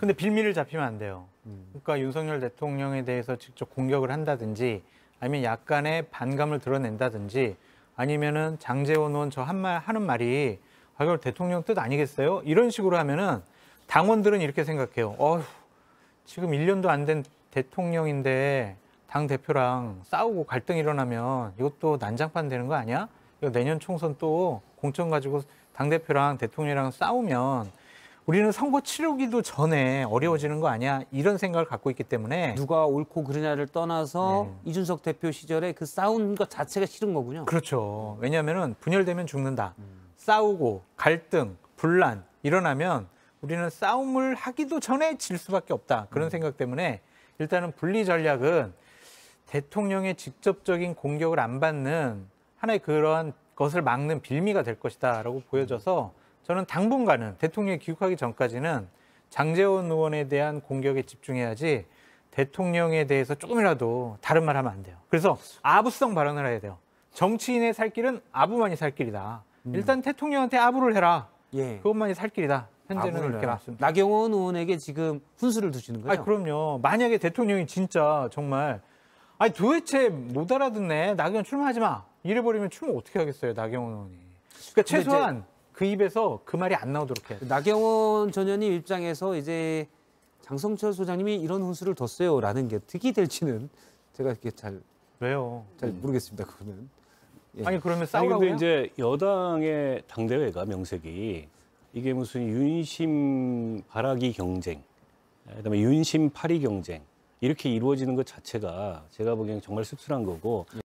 근데 빌미를 잡히면 안 돼요. 음. 그러니까 윤석열 대통령에 대해서 직접 공격을 한다든지 아니면 약간의 반감을 드러낸다든지 아니면은 장재원 의원 저 한 말 하는 말이 아 이걸 대통령 뜻 아니겠어요? 이런 식으로 하면은 당원들은 이렇게 생각해요. 어휴, 지금 1년도 안 된 대통령인데 당 대표랑 싸우고 갈등 일어나면 이것도 난장판 되는 거 아니야? 이거 내년 총선 또 공천 가지고 당 대표랑 대통령이랑 싸우면 우리는 선거 치르기도 전에 어려워지는 거 아니야 이런 생각을 갖고 있기 때문에 누가 옳고 그르냐를 떠나서 네. 이준석 대표 시절에 그 싸운 것 자체가 싫은 거군요. 그렇죠. 왜냐하면 분열되면 죽는다. 음. 싸우고 갈등, 분란 일어나면 우리는 싸움을 하기도 전에 질 수밖에 없다. 그런 음. 생각 때문에 일단은 분리 전략은 대통령의 직접적인 공격을 안 받는 하나의 그러한 것을 막는 빌미가 될 것이다라고 보여져서 음. 저는 당분간은 대통령이 귀국하기 전까지는 장재원 의원에 대한 공격에 집중해야지 대통령에 대해서 조금이라도 다른 말 하면 안 돼요. 그래서 아부성 발언을 해야 돼요. 정치인의 살 길은 아부만이 살 길이다. 음. 일단 대통령한테 아부를 해라. 예. 그것만이 살 길이다. 현재는 이렇게 맞습니다. 나경원 의원에게 지금 훈수를 두시는 거예요? 아 그럼요. 만약에 대통령이 진짜 정말 아니 도대체 못 알아듣네. 나경원 출마하지 마. 이래버리면 출마 어떻게 하겠어요, 나경원 의원이. 그러니까 최소한 그 입에서 그 말이 안 나오도록 해. 나경원 전 의원님 입장에서 이제 장성철 소장님이 이런 훈수를 뒀어요라는 게 득이 될지는 제가 이렇게 잘 왜요? 잘 음. 모르겠습니다. 그거는. 예. 아니 그러면 싸우라고 이제 여당의 당대회가 명색이 이게 무슨 윤심 바라기 경쟁, 그다음에 윤심 파리 경쟁 이렇게 이루어지는 것 자체가 제가 보기에 정말 씁쓸한 거고. 예.